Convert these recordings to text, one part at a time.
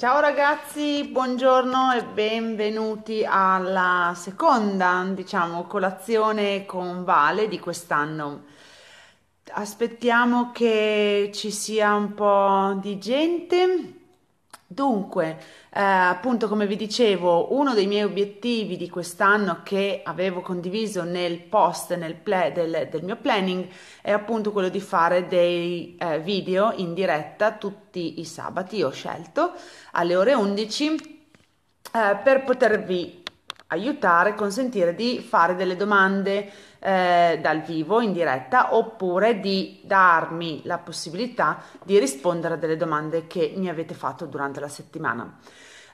Ciao ragazzi, buongiorno e benvenuti alla seconda, diciamo, colazione con Vale di quest'anno. Aspettiamo che ci sia un po' di gente Dunque, eh, appunto come vi dicevo, uno dei miei obiettivi di quest'anno che avevo condiviso nel post nel play, del, del, mio planning è appunto quello di fare dei eh, video in diretta tutti i sabati, ho scelto alle ore 11 eh, per potervi aiutare, consentire di fare delle domande eh, dal vivo in diretta oppure di darmi la possibilità di rispondere a delle domande che mi avete fatto durante la settimana.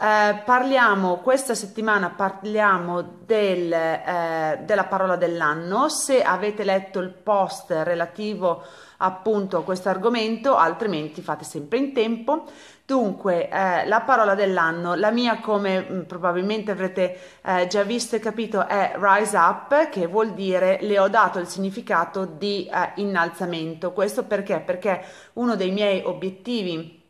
Eh, parliamo questa settimana parliamo del, eh, della parola dell'anno. Se avete letto il post relativo a appunto questo argomento, altrimenti fate sempre in tempo. Dunque, eh, la parola dell'anno, la mia come mh, mm, probabilmente avrete eh, già visto e capito è rise up, che vuol dire le ho dato il significato di eh, innalzamento. Questo perché? Perché uno dei miei obiettivi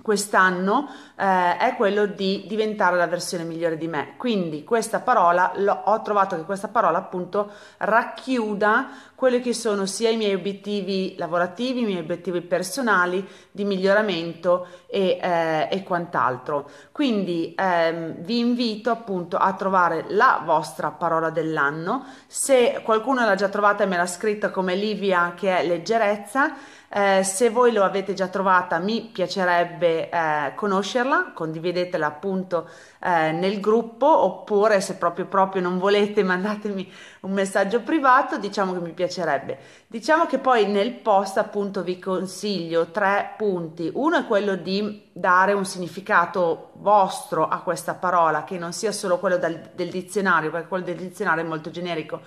quest'anno eh, è quello di diventare la versione migliore di me. Quindi questa parola, ho trovato che questa parola appunto racchiuda quelli che sono sia i miei obiettivi lavorativi, i miei obiettivi personali di miglioramento e, eh, e quant'altro. Quindi ehm, vi invito appunto a trovare la vostra parola dell'anno. Se qualcuno l'ha già trovata e me l'ha scritta come Livia, che è leggerezza, eh, se voi lo avete già trovata, mi piacerebbe eh, conoscerla, condividetela appunto eh, nel gruppo oppure se proprio proprio non volete mandatemi un messaggio privato, diciamo che mi piace piacerebbe. Diciamo che poi nel post appunto vi consiglio tre punti. Uno è quello di dare un significato vostro a questa parola, che non sia solo quello del, del dizionario, perché quello del dizionario è molto generico.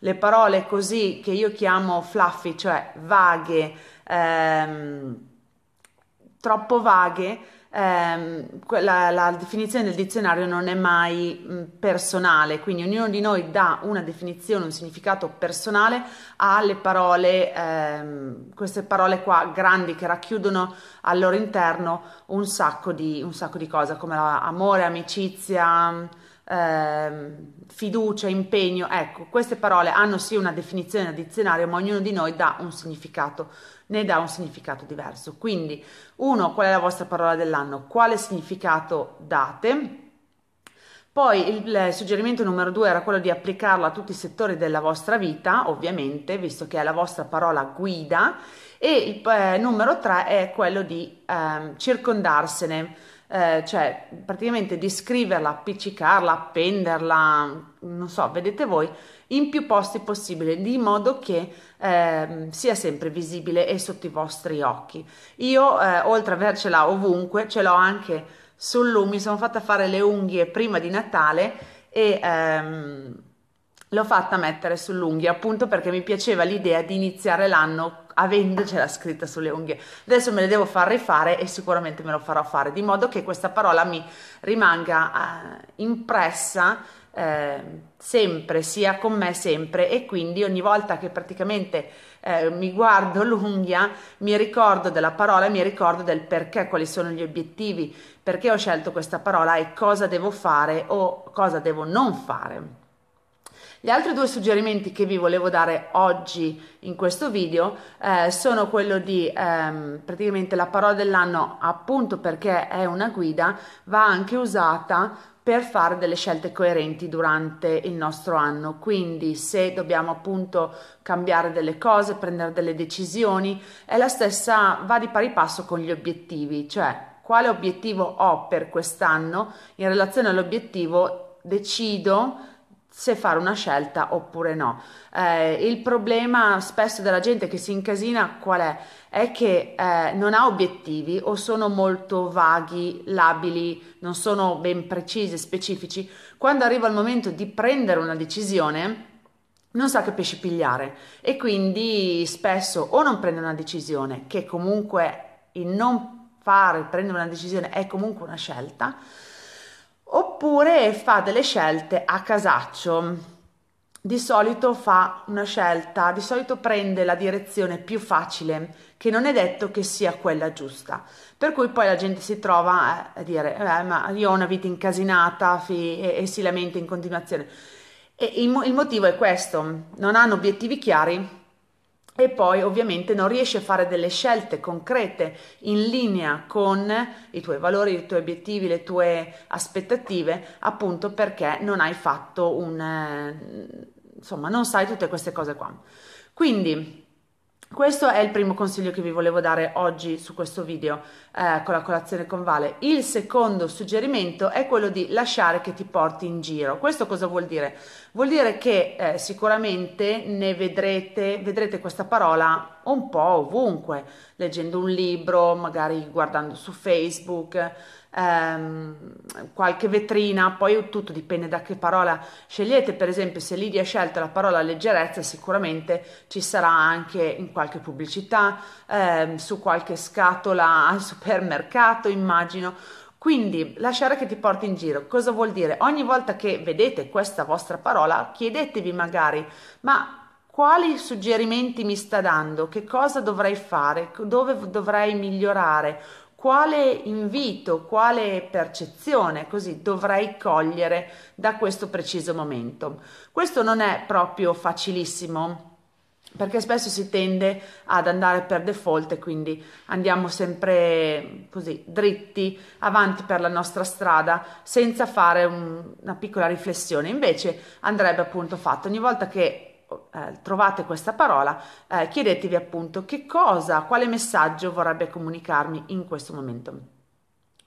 Le parole così che io chiamo fluffy, cioè vaghe, ehm, troppo vaghe, ehm, la, la, definizione del dizionario non è mai mh, personale, quindi ognuno di noi dà una definizione, un significato personale alle parole, ehm, queste parole qua grandi che racchiudono al loro interno un sacco di, un sacco di cose come la, amore, amicizia eh, fiducia, impegno, ecco, queste parole hanno sì una definizione da dizionario, ma ognuno di noi dà un significato, ne dà un significato diverso. Quindi, uno, qual è la vostra parola dell'anno? Quale significato date? Poi il, il suggerimento numero due era quello di applicarla a tutti i settori della vostra vita, ovviamente, visto che è la vostra parola guida, e il eh, numero tre è quello di eh, circondarsene eh, cioè praticamente di scriverla, appiccicarla, appenderla, non so, vedete voi, in più posti possibile, di modo che eh, sia sempre visibile e sotto i vostri occhi. Io, eh, oltre ad avercela ovunque, ce l'ho anche sul lume, mi sono fatta fare le unghie prima di Natale e... Ehm, l'ho fatta mettere sull'unghia appunto perché mi piaceva l'idea di iniziare l'anno avendocela scritta sulle unghie. Adesso me le devo far rifare e sicuramente me lo farò fare, di modo che questa parola mi rimanga eh, impressa eh, sempre, sia con me sempre e quindi ogni volta che praticamente eh, mi guardo l'unghia mi ricordo della parola mi ricordo del perché, quali sono gli obiettivi, perché ho scelto questa parola e cosa devo fare o cosa devo non fare. Gli altri due suggerimenti che vi volevo dare oggi in questo video eh, sono quello di ehm, praticamente la parola dell'anno appunto perché è una guida va anche usata per fare delle scelte coerenti durante il nostro anno. Quindi se dobbiamo appunto cambiare delle cose, prendere delle decisioni, è la stessa, va di pari passo con gli obiettivi, cioè quale obiettivo ho per quest'anno in relazione all'obiettivo decido se fare una scelta oppure no. Eh, il problema spesso della gente che si incasina qual è? È che eh, non ha obiettivi o sono molto vaghi, labili, non sono ben precisi, specifici. Quando arriva il momento di prendere una decisione, non sa che pesci pigliare e quindi spesso o non prende una decisione, che comunque il non fare, prendere una decisione è comunque una scelta, oppure fa delle scelte a casaccio. Di solito fa una scelta, di solito prende la direzione più facile, che non è detto che sia quella giusta. Per cui poi la gente si trova a dire, eh, ma io ho una vita incasinata e, e, si lamenta in continuazione. E il, il motivo è questo, non hanno obiettivi chiari e poi ovviamente non riesci a fare delle scelte concrete in linea con i tuoi valori, i tuoi obiettivi, le tue aspettative, appunto perché non hai fatto un eh, insomma, non sai tutte queste cose qua. Quindi questo è il primo consiglio che vi volevo dare oggi su questo video eh, con la colazione con Vale. Il secondo suggerimento è quello di lasciare che ti porti in giro. Questo cosa vuol dire? Vuol dire che eh, sicuramente ne vedrete, vedrete questa parola un po' ovunque, leggendo un libro, magari guardando su Facebook, ehm, qualche vetrina, poi tutto dipende da che parola scegliete. Per esempio, se Lidia ha scelto la parola leggerezza, sicuramente ci sarà anche in qualche pubblicità, ehm, su qualche scatola al supermercato supermercato, immagino. Quindi lasciare che ti porti in giro, cosa vuol dire? Ogni volta che vedete questa vostra parola, chiedetevi magari, ma quali suggerimenti mi sta dando, che cosa dovrei fare, dove dovrei migliorare, quale invito, quale percezione così dovrei cogliere da questo preciso momento. Questo non è proprio facilissimo perché spesso si tende ad andare per default e quindi andiamo sempre così dritti avanti per la nostra strada senza fare un, una piccola riflessione. Invece andrebbe appunto fatto ogni volta che eh, trovate questa parola, eh, chiedetevi appunto che cosa, quale messaggio vorrebbe comunicarmi in questo momento.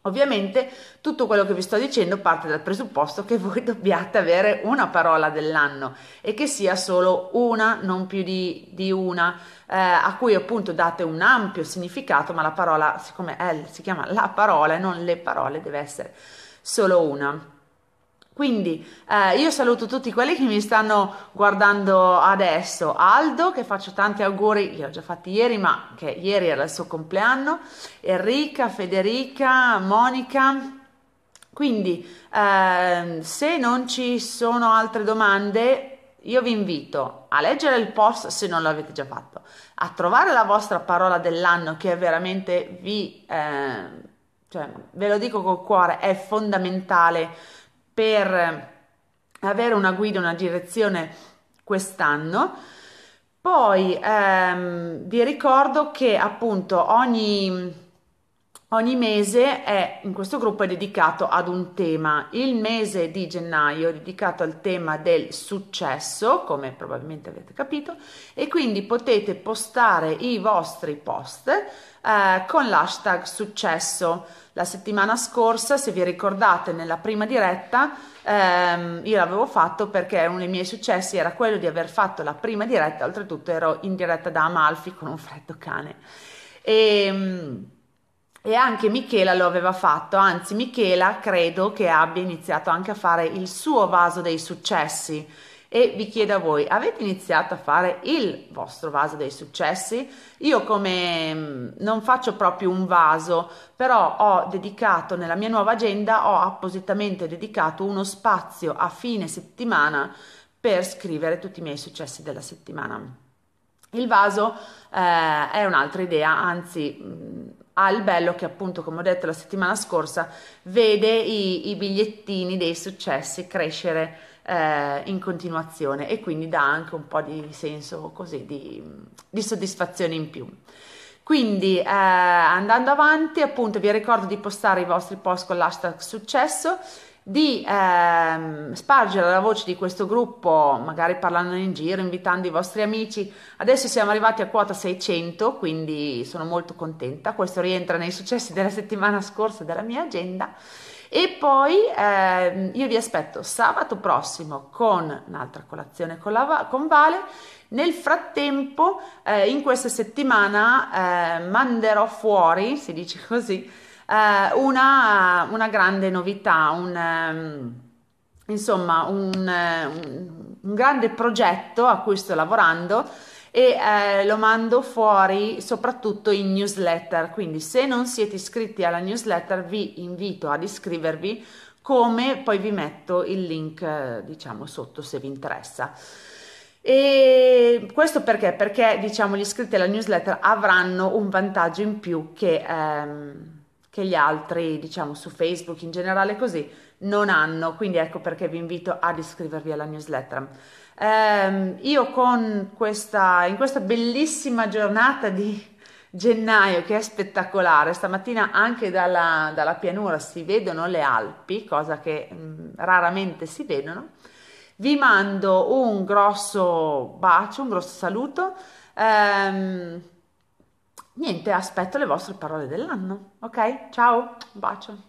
Ovviamente tutto quello che vi sto dicendo parte dal presupposto che voi dobbiate avere una parola dell'anno e che sia solo una, non più di, di una, eh, a cui appunto date un ampio significato, ma la parola, siccome è, si chiama la parola e non le parole, deve essere solo una. Quindi eh, io saluto tutti quelli che mi stanno guardando adesso. Aldo, che faccio tanti auguri, li ho già fatti ieri, ma che ieri era il suo compleanno. Enrica, Federica, Monica. Quindi eh, se non ci sono altre domande, io vi invito a leggere il post se non l'avete già fatto, a trovare la vostra parola dell'anno che veramente vi... Eh, cioè, ve lo dico col cuore, è fondamentale per avere una guida, una direzione quest'anno. Poi ehm, vi ricordo che appunto ogni Ogni mese è, in questo gruppo è dedicato ad un tema. Il mese di gennaio è dedicato al tema del successo, come probabilmente avete capito, e quindi potete postare i vostri post eh, con l'hashtag successo. La settimana scorsa, se vi ricordate, nella prima diretta ehm, io l'avevo fatto perché uno dei miei successi era quello di aver fatto la prima diretta, oltretutto ero in diretta da Amalfi con un freddo cane. E, ehm, e anche Michela lo aveva fatto, anzi Michela credo che abbia iniziato anche a fare il suo vaso dei successi. E vi chiedo a voi, avete iniziato a fare il vostro vaso dei successi? Io come mm, non faccio proprio un vaso, però ho dedicato nella mia nuova agenda, ho appositamente dedicato uno spazio a fine settimana per scrivere tutti i miei successi della settimana. Il vaso eh, è un'altra idea, anzi mm, ha il bello che appunto, come ho detto la settimana scorsa, vede i, i bigliettini dei successi crescere eh, in continuazione e quindi dà anche un po' di senso così, di, di soddisfazione in più. Quindi eh, andando avanti, appunto vi ricordo di postare i vostri post con l'hashtag successo di ehm, spargere la voce di questo gruppo, magari parlando in giro, invitando i vostri amici. Adesso siamo arrivati a quota 600, quindi sono molto contenta. Questo rientra nei successi della settimana scorsa della mia agenda. E poi ehm, io vi aspetto sabato prossimo con un'altra colazione con, la, con Vale. Nel frattempo, eh, in questa settimana eh, manderò fuori, si dice così, eh, una, una, grande novità, un, ehm, insomma un, un, eh, un grande progetto a cui sto lavorando e eh, lo mando fuori soprattutto in newsletter. Quindi se non siete iscritti alla newsletter vi invito ad iscrivervi come poi vi metto il link eh, diciamo sotto se vi interessa. E questo perché? Perché diciamo gli iscritti alla newsletter avranno un vantaggio in più che ehm, che gli altri, diciamo, su Facebook in generale così, non hanno. Quindi ecco perché vi invito ad iscrivervi alla newsletter. Eh, io con questa, in questa bellissima giornata di gennaio che è spettacolare, stamattina anche dalla, dalla pianura si vedono le Alpi, cosa che mh, mm, raramente si vedono, vi mando un grosso bacio, un grosso saluto. Ehm, Niente, aspetto le vostre parole dell'anno, ok? Ciao, un bacio.